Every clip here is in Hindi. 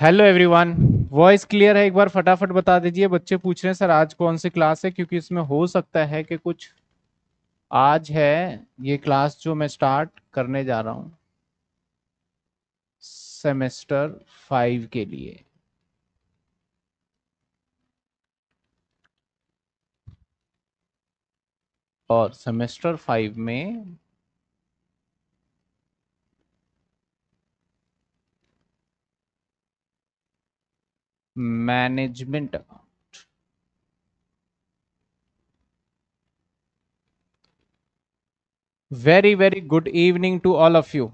हेलो एवरीवन वॉइस क्लियर है एक बार फटाफट बता दीजिए बच्चे पूछ रहे हैं सर आज कौन सी क्लास है क्योंकि इसमें हो सकता है कि कुछ आज है ये क्लास जो मैं स्टार्ट करने जा रहा हूं सेमेस्टर फाइव के लिए और सेमेस्टर फाइव में management account very very good evening to all of you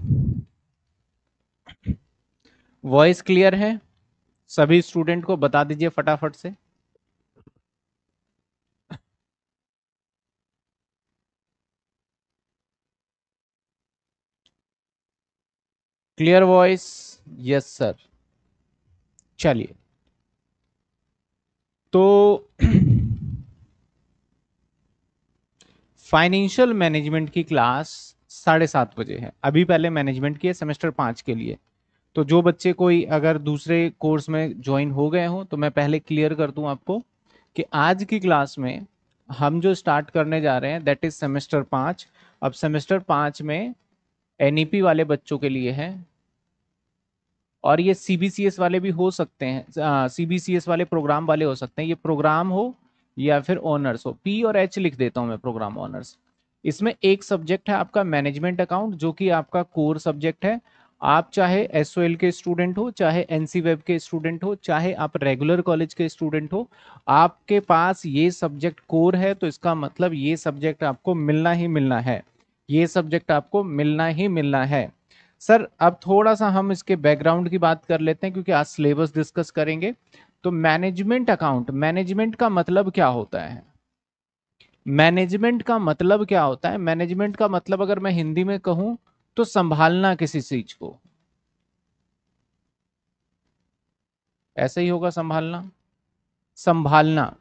voice clear है सभी स्टूडेंट को बता दीजिए फटाफट से क्लियर वॉइस यस सर चलिए तो फाइनेंशियल मैनेजमेंट की क्लास साढ़े सात बजे है अभी पहले मैनेजमेंट की है सेमेस्टर पाँच के लिए तो जो बच्चे कोई अगर दूसरे कोर्स में ज्वाइन हो गए हो तो मैं पहले क्लियर कर दूं आपको कि आज की क्लास में हम जो स्टार्ट करने जा रहे हैं दैट इज़ सेमेस्टर पाँच अब सेमेस्टर पाँच में एनईपी e वाले बच्चों के लिए है और ये एस वाले भी हो सकते हैं एस वाले प्रोग्राम वाले हो सकते हैं ये प्रोग्राम हो या फिर ऑनर्स हो पी और एच लिख देता हूँ मैं प्रोग्राम ऑनर्स इसमें एक सब्जेक्ट है आपका मैनेजमेंट अकाउंट जो कि आपका कोर सब्जेक्ट है आप चाहे एस के स्टूडेंट हो चाहे एन वेब e के स्टूडेंट हो चाहे आप रेगुलर कॉलेज के स्टूडेंट हो आपके पास ये सब्जेक्ट कोर है तो इसका मतलब ये सब्जेक्ट आपको मिलना ही मिलना है ये सब्जेक्ट आपको मिलना ही मिलना है सर अब थोड़ा सा हम इसके बैकग्राउंड की बात कर लेते हैं क्योंकि आज सिलेबस डिस्कस करेंगे तो मैनेजमेंट अकाउंट मैनेजमेंट का मतलब क्या होता है मैनेजमेंट का मतलब क्या होता है मैनेजमेंट का मतलब अगर मैं हिंदी में कहूं तो संभालना किसी चीज को ऐसा ही होगा संभालना संभालना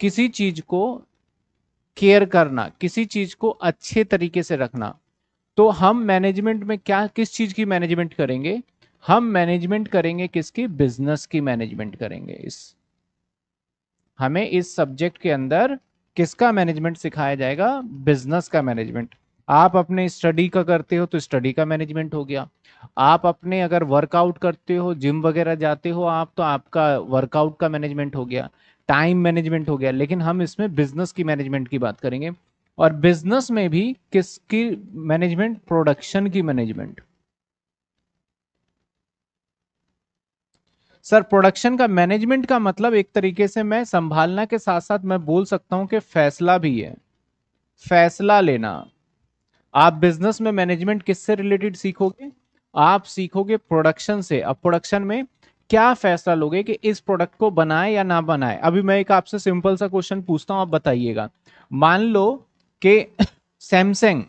किसी चीज को केयर करना किसी चीज को अच्छे तरीके से रखना तो हम मैनेजमेंट में क्या किस चीज़ की मैनेजमेंट करेंगे हम मैनेजमेंट करेंगे किसकी बिजनेस की मैनेजमेंट करेंगे इस हमें इस सब्जेक्ट के अंदर किसका मैनेजमेंट सिखाया जाएगा बिजनेस का मैनेजमेंट आप अपने स्टडी का करते हो तो स्टडी का मैनेजमेंट हो गया आप अपने अगर वर्कआउट करते हो जिम वगैरह जाते हो आप तो आपका वर्कआउट का मैनेजमेंट हो गया टाइम मैनेजमेंट हो गया लेकिन हम इसमें बिजनेस की मैनेजमेंट की बात करेंगे और बिजनेस में भी किसकी मैनेजमेंट प्रोडक्शन की मैनेजमेंट सर प्रोडक्शन का मैनेजमेंट का मतलब एक तरीके से मैं संभालना के साथ साथ मैं बोल सकता हूं कि फैसला भी है फैसला लेना आप बिजनेस में मैनेजमेंट किससे रिलेटेड सीखोगे आप सीखोगे प्रोडक्शन से अब प्रोडक्शन में क्या फैसला लोगे कि इस प्रोडक्ट को बनाए या ना बनाए अभी मैं एक आपसे सिंपल सा क्वेश्चन पूछता हूं आप बताइएगा मान लो कि सैमसंग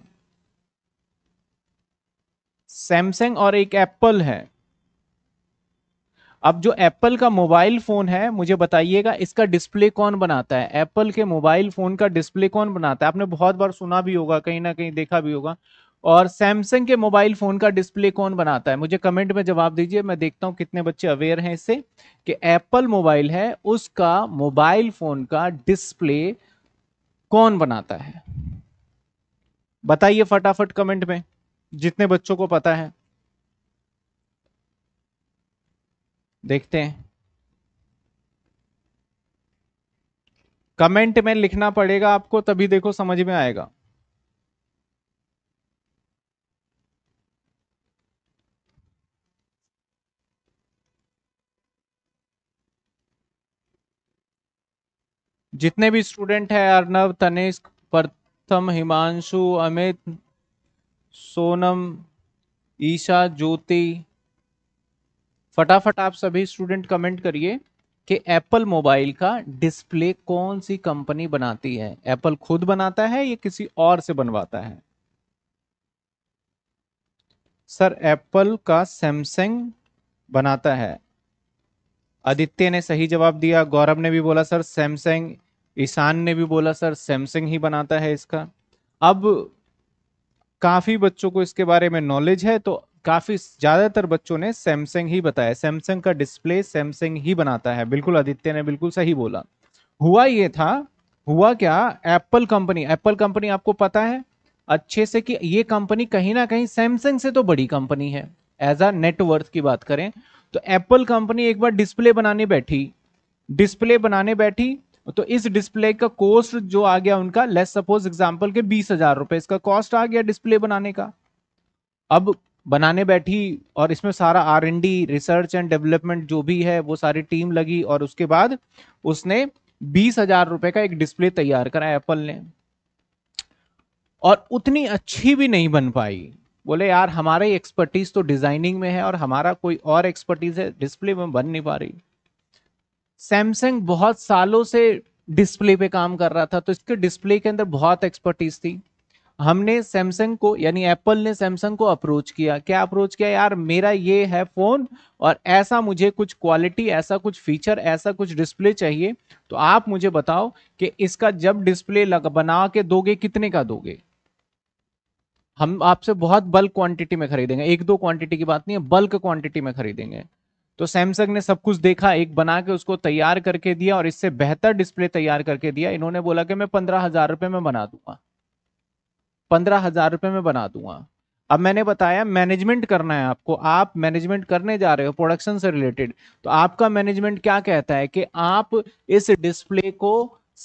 सैमसंग और एक एप्पल है अब जो एप्पल का मोबाइल फोन है मुझे बताइएगा इसका डिस्प्ले कौन बनाता है एप्पल के मोबाइल फोन का डिस्प्ले कौन बनाता है आपने बहुत बार सुना भी होगा कहीं ना कहीं देखा भी होगा और सैमसंग के मोबाइल फोन का डिस्प्ले कौन बनाता है मुझे कमेंट में जवाब दीजिए मैं देखता हूं कितने बच्चे अवेयर हैं इससे कि एप्पल मोबाइल है उसका मोबाइल फोन का डिस्प्ले कौन बनाता है बताइए फटाफट कमेंट में जितने बच्चों को पता है देखते हैं कमेंट में लिखना पड़ेगा आपको तभी देखो समझ में आएगा जितने भी स्टूडेंट है अर्नव तनिष्क उत्तम हिमांशु अमित सोनम ईशा ज्योति फटाफट आप सभी स्टूडेंट कमेंट करिए कि एप्पल मोबाइल का डिस्प्ले कौन सी कंपनी बनाती है एप्पल खुद बनाता है या किसी और से बनवाता है सर एप्पल का सैमसंग बनाता है आदित्य ने सही जवाब दिया गौरव ने भी बोला सर सैमसंग ईशान ने भी बोला सर सैमसंग ही बनाता है इसका अब काफ़ी बच्चों को इसके बारे में नॉलेज है तो काफ़ी ज़्यादातर बच्चों ने सैमसंग ही बताया सैमसंग का डिस्प्ले सैमसंग ही बनाता है बिल्कुल आदित्य ने बिल्कुल सही बोला हुआ ये था हुआ क्या एप्पल कंपनी एप्पल कंपनी आपको पता है अच्छे से कि ये कंपनी कहीं ना कहीं सैमसंग से तो बड़ी कंपनी है एज आ नेटवर्थ की बात करें तो एप्पल कंपनी एक बार डिस्प्ले बनाने बैठी डिस्प्ले बनाने बैठी तो इस डिस्प्ले का कॉस्ट जो आ गया उनका लेस सपोज एग्जाम्पल के बीस हजार रुपए इसका कॉस्ट आ गया डिस्प्ले बनाने का अब बनाने बैठी और इसमें सारा R N D research and development जो भी है वो सारी टीम लगी और उसके बाद उसने बीस हजार रुपए का एक डिस्प्ले तैयार करा एप्पल ने और उतनी अच्छी भी नहीं बन पाई बोले यार हमारे एक्सपर्टीज तो डिजाइनिंग में है और हमारा कोई और एक्सपर्टीज है डिस्प्ले में बन नहीं पा रही सैमसंग बहुत सालों से डिस्प्ले पे काम कर रहा था तो इसके डिस्प्ले के अंदर बहुत एक्सपर्टीज थी हमने सैमसंग को यानी एप्पल ने सैमसंग को अप्रोच किया क्या अप्रोच किया यार मेरा ये है फ़ोन और ऐसा मुझे कुछ क्वालिटी ऐसा कुछ फीचर ऐसा कुछ डिस्प्ले चाहिए तो आप मुझे बताओ कि इसका जब डिस्प्ले लग बना के दोगे कितने का दोगे हम आपसे बहुत बल्क क्वांटिटी में खरीदेंगे एक दो क्वांटिटी की बात नहीं है बल्क क्वांटिटी में खरीदेंगे तो सैमसंग ने सब कुछ देखा एक बना के उसको तैयार करके दिया और इससे बेहतर डिस्प्ले तैयार करके दिया इन्होंने बोला कि मैं पंद्रह हजार रुपये में बना दूंगा पंद्रह हजार रुपये में बना दूंगा अब मैंने बताया मैनेजमेंट करना है आपको आप मैनेजमेंट करने जा रहे हो प्रोडक्शन से रिलेटेड तो आपका मैनेजमेंट क्या कहता है कि आप इस डिस्प्ले को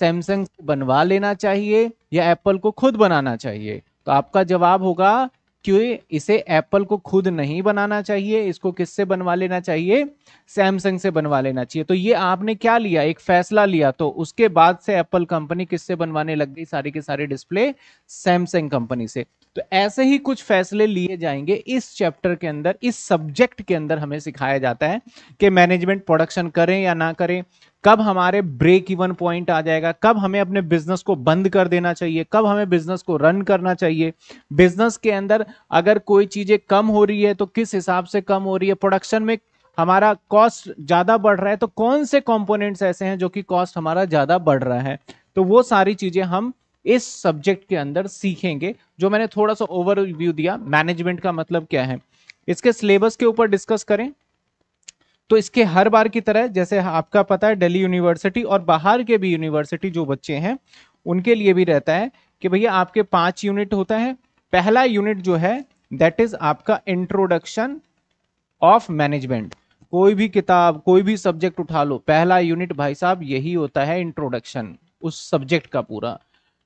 सैमसंग बनवा लेना चाहिए या एप्पल को खुद बनाना चाहिए तो आपका जवाब होगा क्यों इसे एप्पल को खुद नहीं बनाना चाहिए इसको किससे बनवा लेना चाहिए सैमसंग से बनवा लेना चाहिए तो ये आपने क्या लिया एक फैसला लिया तो उसके बाद से एप्पल कंपनी किससे बनवाने लग गई सारी के सारे डिस्प्ले सैमसंग कंपनी से तो ऐसे ही कुछ फैसले लिए जाएंगे इस चैप्टर के अंदर इस सब्जेक्ट के अंदर हमें सिखाया जाता है कि मैनेजमेंट प्रोडक्शन करें या ना करें कब हमारे ब्रेक इवन पॉइंट आ जाएगा कब हमें अपने बिजनेस को बंद कर देना चाहिए कब हमें बिजनेस को रन करना चाहिए बिजनेस के अंदर अगर कोई चीजें कम हो रही है तो किस हिसाब से कम हो रही है प्रोडक्शन में हमारा कॉस्ट ज्यादा बढ़ रहा है तो कौन से कॉम्पोनेंट्स ऐसे हैं जो कि कॉस्ट हमारा ज्यादा बढ़ रहा है तो वो सारी चीजें हम इस सब्जेक्ट के अंदर सीखेंगे जो मैंने थोड़ा सा ओवरव्यू दिया मैनेजमेंट का मतलब क्या है इसके सिलेबस के ऊपर डिस्कस करें तो इसके हर बार की तरह जैसे आपका पता है दिल्ली यूनिवर्सिटी और बाहर के भी यूनिवर्सिटी जो बच्चे हैं उनके लिए भी रहता है कि भैया आपके पांच यूनिट होता है पहला यूनिट जो है दैट इज आपका इंट्रोडक्शन ऑफ मैनेजमेंट कोई भी किताब कोई भी सब्जेक्ट उठा लो पहला यूनिट भाई साहब यही होता है इंट्रोडक्शन उस सब्जेक्ट का पूरा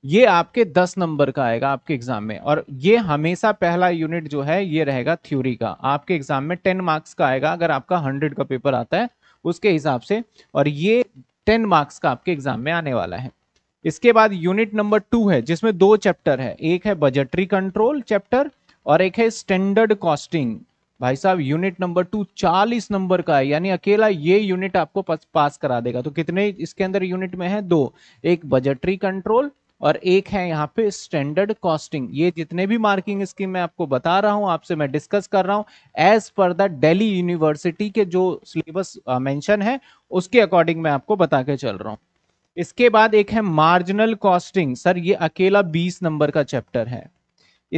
ये आपके दस नंबर का आएगा आपके एग्जाम में और ये हमेशा पहला यूनिट जो है ये रहेगा थ्योरी का आपके एग्जाम में टेन मार्क्स का आएगा अगर आपका हंड्रेड का पेपर आता है उसके हिसाब से और ये टेन मार्क्स का आपके एग्जाम में आने वाला है इसके बाद यूनिट नंबर टू है जिसमें दो चैप्टर है एक है बजटरी कंट्रोल चैप्टर और एक है स्टैंडर्ड कॉस्टिंग भाई साहब यूनिट नंबर टू चालीस नंबर का है यानी अकेला ये यूनिट आपको पास करा देगा तो कितने इसके अंदर यूनिट में है दो एक बजटरी कंट्रोल और एक है यहाँ पे स्टैंडर्ड कॉस्टिंग ये जितने भी मार्किंग स्कीम मैं आपको बता रहा हूँ आपसे मैं डिस्कस कर रहा हूँ as per the daily university के जो सिलेबस मेंशन uh, है उसके अकॉर्डिंग मैं आपको बता के चल रहा हूँ इसके बाद एक है मार्जिनल कॉस्टिंग सर ये अकेला बीस नंबर का चैप्टर है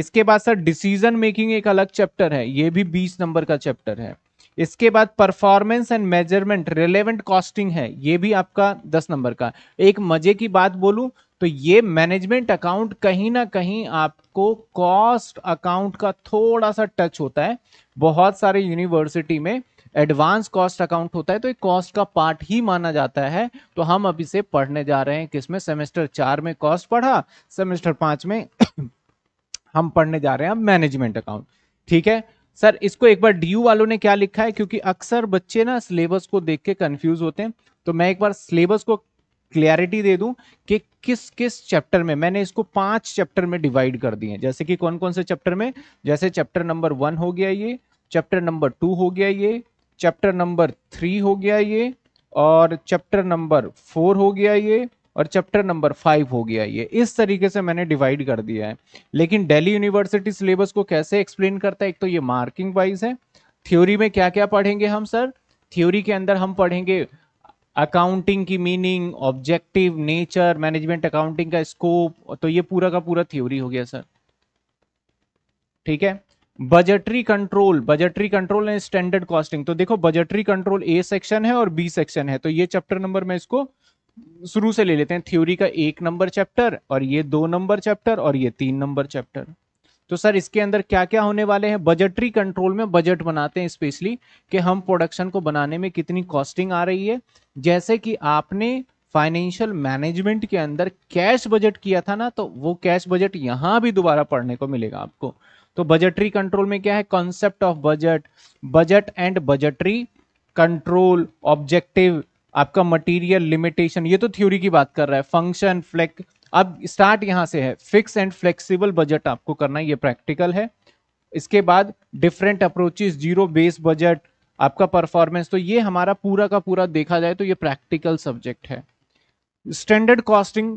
इसके बाद सर डिसीजन मेकिंग एक अलग चैप्टर है ये भी बीस नंबर का चैप्टर है इसके बाद performance and measurement relevant costing है ये भी आपका दस नंबर का एक मजे की बात बोलूं तो ये मैनेजमेंट अकाउंट कहीं ना कहीं आपको कॉस्ट अकाउंट का थोड़ा सा टच होता है बहुत सारे यूनिवर्सिटी में एडवांस कॉस्ट अकाउंट होता है तो एक कॉस्ट का पार्ट ही माना जाता है तो हम अभी से पढ़ने जा रहे हैं किसमें सेमेस्टर चार में कॉस्ट पढ़ा सेमेस्टर पांच में हम पढ़ने जा रहे हैं अब मैनेजमेंट अकाउंट ठीक है सर इसको एक बार डी वालों ने क्या लिखा है क्योंकि अक्सर बच्चे ना सिलेबस को देख के कंफ्यूज होते हैं तो मैं एक बार सिलेबस को क्लियरिटी दे दूं कि किस किस चैप्टर में मैंने इसको पांच चैप्टर में डिवाइड कर दिए जैसे कि कौन कौन से चैप्टर में जैसे चैप्टर नंबर वन हो गया ये चैप्टर नंबर टू हो गया ये चैप्टर नंबर थ्री हो गया ये और चैप्टर नंबर फोर हो गया ये और चैप्टर नंबर फाइव हो गया ये इस तरीके से मैंने डिवाइड कर दिया है लेकिन डेली यूनिवर्सिटी सिलेबस को कैसे एक्सप्लेन करता है एक तो ये मार्किंग वाइज है थ्योरी में क्या क्या पढ़ेंगे हम सर थ्योरी के अंदर हम पढ़ेंगे अकाउंटिंग की meaning objective nature management accounting का स्कोप तो ये पूरा का पूरा थ्योरी हो गया सर ठीक है budgetary control budgetary control and standard costing तो देखो बजटरी कंट्रोल ए सेक्शन है और बी सेक्शन है तो ये चैप्टर नंबर में इसको शुरू से ले लेते हैं थ्योरी का एक नंबर चैप्टर और ये दो नंबर चैप्टर और ये तीन नंबर चैप्टर तो सर इसके अंदर क्या क्या होने वाले हैं बजटरी कंट्रोल में बजट बनाते हैं स्पेशली कि हम प्रोडक्शन को बनाने में कितनी कॉस्टिंग आ रही है जैसे कि आपने फाइनेंशियल मैनेजमेंट के अंदर कैश बजट किया था ना तो वो कैश बजट यहाँ भी दोबारा पढ़ने को मिलेगा आपको तो बजटरी कंट्रोल में क्या है concept of budget budget and budgetary control objective आपका मटेरियल लिमिटेशन ये तो थ्योरी की बात कर रहा है फंक्शन फ्लेक्स अब स्टार्ट यहां से है फिक्स एंड फ्लेक्सिबल बजट आपको करना ये प्रैक्टिकल है इसके बाद different approaches zero base budget आपका परफॉर्मेंस तो ये हमारा पूरा का पूरा देखा जाए तो ये प्रैक्टिकल सब्जेक्ट है स्टैंडर्ड कॉस्टिंग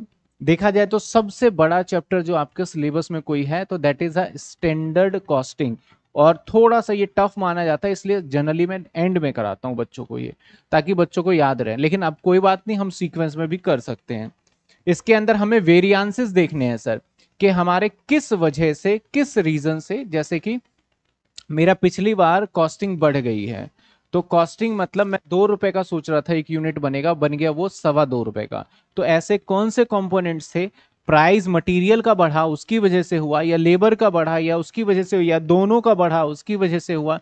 देखा जाए तो सबसे बड़ा चैप्टर जो आपके सिलेबस में कोई है तो that is a standard costing और थोड़ा सा ये टफ माना जाता है इसलिए जनरली मैं एंड में कराता हूँ बच्चों को ये ताकि बच्चों को याद रहे लेकिन अब कोई बात नहीं हम सीक्वेंस में भी कर सकते हैं इसके अंदर हमें वेरियांसेस देखने हैं सर कि हमारे किस वजह से किस रीजन से जैसे कि मेरा पिछली बार कॉस्टिंग बढ़ गई है तो कॉस्टिंग मतलब मैं दो रुपए का सोच रहा था एक यूनिट बनेगा बन गया वो सवा दो रुपए का तो ऐसे कौन से कंपोनेंट्स थे प्राइस मटेरियल का बढ़ा उसकी वजह से हुआ या लेबर का बढ़ा या उसकी वजह से या दोनों का बढ़ा उसकी वजह से हुआ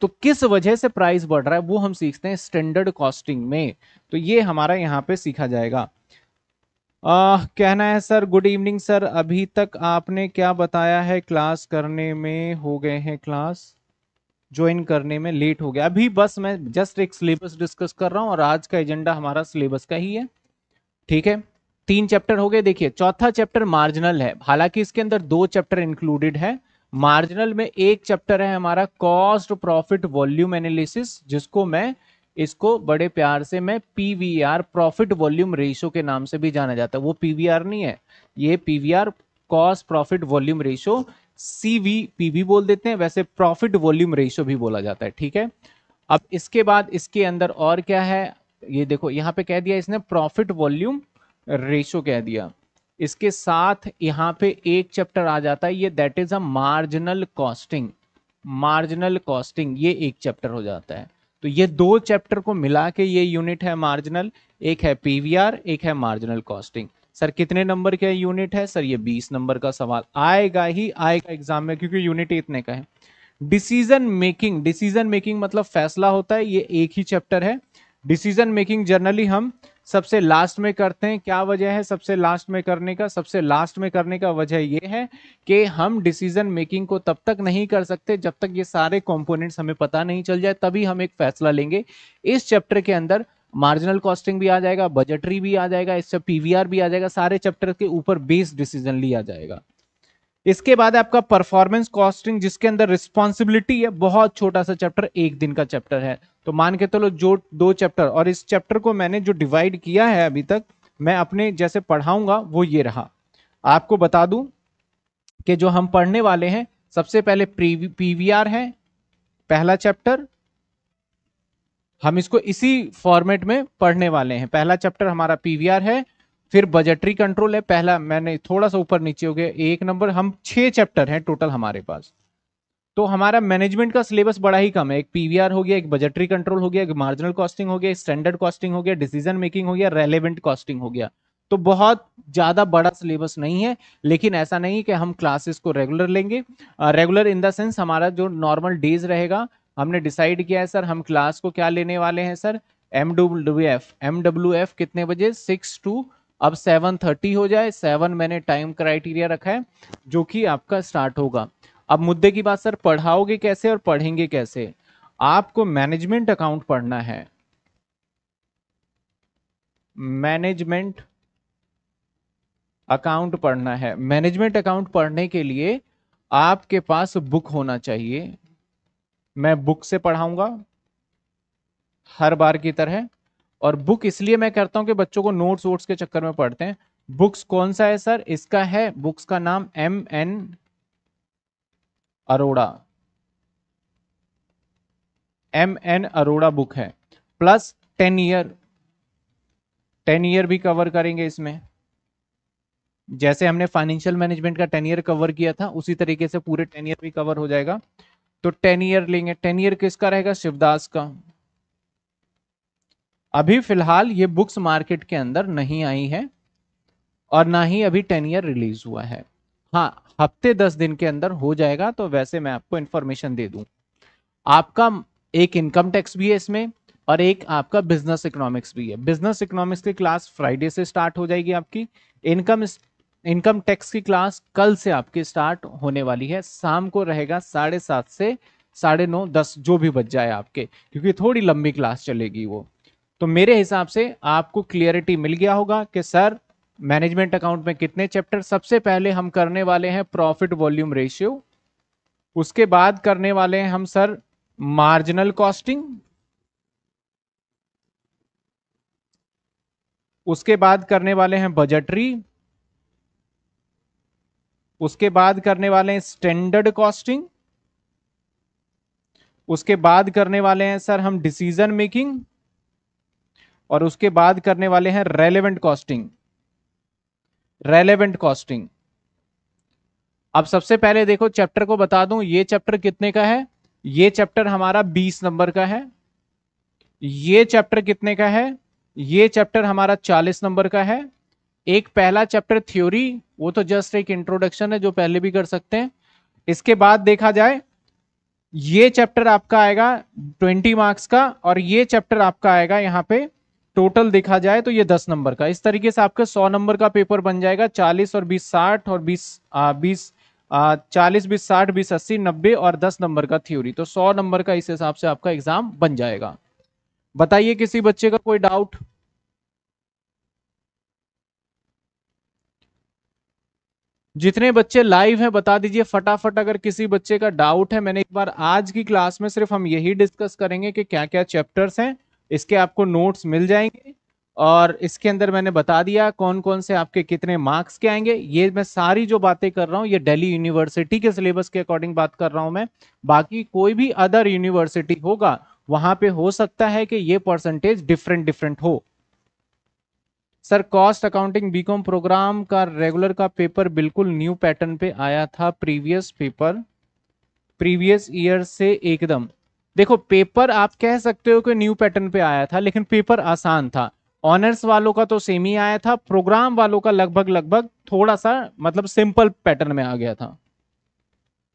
तो किस वजह से प्राइस बढ़ रहा है वो हम सीखते हैं स्टैंडर्ड कॉस्टिंग में तो ये हमारा यहाँ पे सीखा जाएगा आ, कहना है सर गुड इवनिंग सर अभी तक आपने क्या बताया है क्लास करने में हो गए हैं क्लास ज्वाइन करने में लेट हो गया अभी बस मैं जस्ट एक सिलेबस डिस्कस कर रहा हूँ और आज का एजेंडा हमारा सिलेबस का ही है ठीक है तीन चैप्टर हो गए देखिए चौथा चैप्टर मार्जिनल है हालांकि इसके अंदर दो चैप्टर इंक्लूडेड है मार्जिनल में एक चैप्टर है हमारा कॉस्ट प्रॉफिट वॉल्यूम एनालिसिस जिसको मैं इसको बड़े प्यार से मैं पीवीआर प्रॉफिट वॉल्यूम रेशियो के नाम से भी जाना जाता है वो पीवीआर नहीं है ये PVR cost profit volume ratio CVPV बोल देते हैं वैसे प्रॉफिट वॉल्यूम रेशियो भी बोला जाता है ठीक है अब इसके बाद इसके अंदर और क्या है ये देखो यहाँ पे कह दिया इसने प्रॉफिट वॉल्यूम रेशो कह दिया इसके साथ यहाँ पे एक चैप्टर आ जाता है ये that is a marginal costing marginal costing ये एक चैप्टर हो जाता है तो ये दो चैप्टर को मिला के ये यूनिट है मार्जिनल एक है पीवीआर एक है मार्जिनल कॉस्टिंग सर कितने नंबर का यूनिट है सर ये 20 नंबर का सवाल आएगा ही आएगा एग्जाम में क्योंकि यूनिट इतने का है डिसीजन मेकिंग डिसीजन मेकिंग मतलब फैसला होता है ये एक ही चैप्टर है डिसीजन मेकिंग जनरली हम सबसे लास्ट में करते हैं क्या वजह है सबसे लास्ट में करने का सबसे लास्ट में करने का वजह ये है कि हम डिसीजन मेकिंग को तब तक नहीं कर सकते जब तक ये सारे कॉम्पोनेंट्स हमें पता नहीं चल जाए तभी हम एक फैसला लेंगे इस चैप्टर के अंदर मार्जिनल कॉस्टिंग भी आ जाएगा बजटरी भी आ जाएगा इससे पीवीआर भी आ जाएगा सारे चैप्टर के ऊपर बेस डिसीजन लिया जाएगा इसके बाद आपका परफॉर्मेंस कॉस्टिंग जिसके अंदर रिस्पॉन्सिबिलिटी है बहुत छोटा सा चैप्टर एक दिन का चैप्टर है तो मान के चलो तो जो दो चैप्टर और इस चैप्टर को मैंने जो डिवाइड किया है अभी तक मैं अपने जैसे पढ़ाऊंगा वो ये रहा आपको बता दूं कि जो हम पढ़ने वाले हैं सबसे पहले पीवीआर है पहला चैप्टर हम इसको इसी फॉर्मेट में पढ़ने वाले हैं पहला चैप्टर हमारा पीवीआर है फिर बजटरी कंट्रोल है पहला मैंने थोड़ा सा ऊपर नीचे हो गया एक नंबर हम छह चैप्टर हैं टोटल हमारे पास तो हमारा मैनेजमेंट का सिलेबस बड़ा ही कम है एक पीवीआर हो गया एक बजटरी कंट्रोल हो गया एक मार्जिनल कॉस्टिंग हो गया स्टैंडर्ड कॉस्टिंग हो गया डिसीजन मेकिंग हो गया रेलिवेंट कॉस्टिंग हो गया तो बहुत ज़्यादा बड़ा सिलेबस नहीं है लेकिन ऐसा नहीं कि हम क्लासेस को रेगुलर लेंगे रेगुलर इन द सेंस हमारा जो नॉर्मल डेज रहेगा हमने डिसाइड किया है सर हम क्लास को क्या लेने वाले हैं sir M W F M W F कितने बजे सिक्स टू अब 7:30 हो जाए 7 मैंने टाइम क्राइटेरिया रखा है जो कि आपका स्टार्ट होगा अब मुद्दे की बात सर पढ़ाओगे कैसे और पढ़ेंगे कैसे आपको मैनेजमेंट अकाउंट पढ़ना है मैनेजमेंट अकाउंट पढ़ना है मैनेजमेंट अकाउंट पढ़ने के लिए आपके पास बुक होना चाहिए मैं बुक से पढ़ाऊंगा हर बार की तरह और बुक इसलिए मैं करता हूँ कि बच्चों को नोट्स वोट्स के चक्कर में पढ़ते हैं बुक्स कौन सा है सर इसका है बुक्स का नाम M N Arora M N Arora book है plus ten year ten year भी कवर करेंगे इसमें जैसे हमने फाइनेंशियल मैनेजमेंट का टेन ईयर कवर किया था उसी तरीके से पूरे टेन ईयर भी कवर हो जाएगा तो टेन ईयर लेंगे टेन ईयर किसका रहेगा शिवदास का अभी फिलहाल ये बुक्स मार्केट के अंदर नहीं आई है और ना ही अभी टेन ईयर रिलीज हुआ है हाँ हफ्ते दस दिन के अंदर हो जाएगा तो वैसे मैं आपको इन्फॉर्मेशन दे दूँ आपका एक इनकम टैक्स भी है इसमें और एक आपका बिजनेस इकोनॉमिक्स भी है बिजनेस इकोनॉमिक्स की क्लास फ्राइडे से स्टार्ट हो जाएगी आपकी इनकम इनकम टैक्स की क्लास कल से आपकी स्टार्ट होने वाली है शाम को रहेगा साढ़े सात से साढ़े नौ दस जो भी बच जाए आपके क्योंकि थोड़ी लंबी क्लास चलेगी वो तो मेरे हिसाब से आपको क्लियरिटी मिल गया होगा कि सर मैनेजमेंट अकाउंट में कितने चैप्टर सबसे पहले हम करने वाले हैं प्रॉफिट वॉल्यूम रेशियो उसके बाद करने वाले हैं हम सर मार्जिनल कॉस्टिंग उसके बाद करने वाले हैं बजटरी उसके बाद करने वाले हैं स्टैंडर्ड कॉस्टिंग उसके बाद करने वाले हैं सर हम डिसीजन मेकिंग और उसके बाद करने वाले हैं रेलेवेंट कॉस्टिंग रेलेवेंट कॉस्टिंग अब सबसे पहले देखो चैप्टर को बता दूं ये चैप्टर कितने का है ये चैप्टर हमारा 20 नंबर का है ये चैप्टर कितने का है ये चैप्टर हमारा 40 नंबर का है एक पहला चैप्टर थ्योरी वो तो जस्ट एक इंट्रोडक्शन है जो पहले भी कर सकते हैं इसके बाद देखा जाए ये चैप्टर आपका आएगा 20 मार्क्स का और ये चैप्टर आपका आएगा यहाँ पे टोटल देखा जाए तो ये दस नंबर का इस तरीके से आपका सौ नंबर का पेपर बन जाएगा चालीस और बीस साठ और बीस बीस चालीस बीस साठ बीस अस्सी नब्बे और दस नंबर का थ्योरी तो सौ नंबर का इस हिसाब से आपका एग्जाम बन जाएगा बताइए किसी बच्चे का कोई डाउट जितने बच्चे लाइव हैं बता दीजिए फटाफट अगर किसी बच्चे का डाउट है मैंने एक बार आज की क्लास में सिर्फ हम यही डिस्कस करेंगे कि क्या क्या चैप्टर्स हैं इसके आपको नोट्स मिल जाएंगे और इसके अंदर मैंने बता दिया कौन कौन से आपके कितने मार्क्स के आएंगे ये मैं सारी जो बातें कर रहा हूँ ये दिल्ली यूनिवर्सिटी के सिलेबस के अकॉर्डिंग बात कर रहा हूँ मैं बाकी कोई भी अदर यूनिवर्सिटी होगा वहां पे हो सकता है कि ये परसेंटेज डिफरेंट डिफरेंट हो sir cost accounting BCom program का रेगुलर का पेपर बिल्कुल न्यू पैटर्न पे आया था प्रीवियस पेपर प्रीवियस ईयर से एकदम देखो पेपर आप कह सकते हो कि न्यू पैटर्न पे आया था लेकिन पेपर आसान था ऑनर्स वालों का तो सेम ही आया था प्रोग्राम वालों का लगभग लगभग थोड़ा सा मतलब सिंपल पैटर्न में आ गया था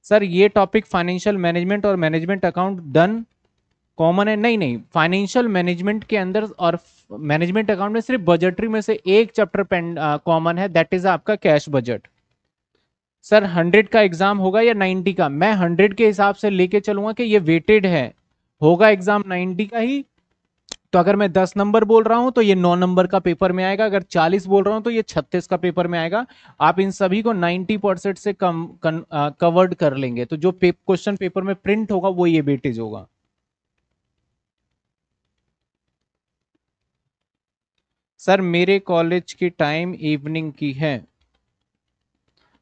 सर ये टॉपिक फाइनेंशियल मैनेजमेंट और मैनेजमेंट अकाउंट डन कॉमन है नहीं नहीं फाइनेंशियल मैनेजमेंट के अंदर और मैनेजमेंट अकाउंट में सिर्फ बजटरी में से एक चैप्टर कॉमन uh, है दैट इज आपका कैश बजट सर हंड्रेड का एग्जाम होगा या नाइन्टी का मैं हंड्रेड के हिसाब से लेके चलूंगा कि ये वेटेड है होगा एग्जाम नाइन्टी का ही तो अगर मैं दस नंबर बोल रहा हूं तो ये नौ नंबर का पेपर में आएगा अगर चालीस बोल रहा हूं तो ये छत्तीस का पेपर में आएगा आप इन सभी को नाइन्टी परसेंट से कम कवर्ड कर लेंगे तो जो पे, क्वेश्चन पेपर में प्रिंट होगा वो ये वेटेज होगा सर मेरे कॉलेज की टाइम इवनिंग की है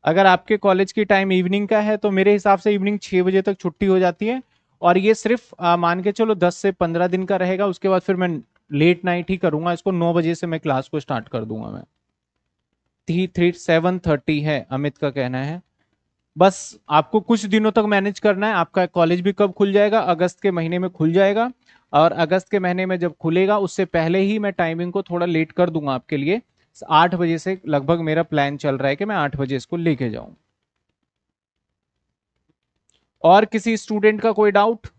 अगर आपके कॉलेज की टाइम इवनिंग का है तो मेरे हिसाब से इवनिंग छः बजे तक छुट्टी हो जाती है और ये सिर्फ मान के चलो दस से पंद्रह दिन का रहेगा उसके बाद फिर मैं लेट नाइट ही करूँगा इसको नौ बजे से मैं क्लास को स्टार्ट कर दूंगा मैं थ्री थ्री सेवन थर्टी है अमित का कहना है बस आपको कुछ दिनों तक मैनेज करना है आपका कॉलेज भी कब खुल जाएगा अगस्त के महीने में खुल जाएगा और अगस्त के महीने में जब खुलेगा उससे पहले ही मैं टाइमिंग को थोड़ा लेट कर दूंगा आपके लिए आठ बजे से लगभग मेरा प्लान चल रहा है कि मैं आठ बजे इसको लेके जाऊं और किसी स्टूडेंट का कोई डाउट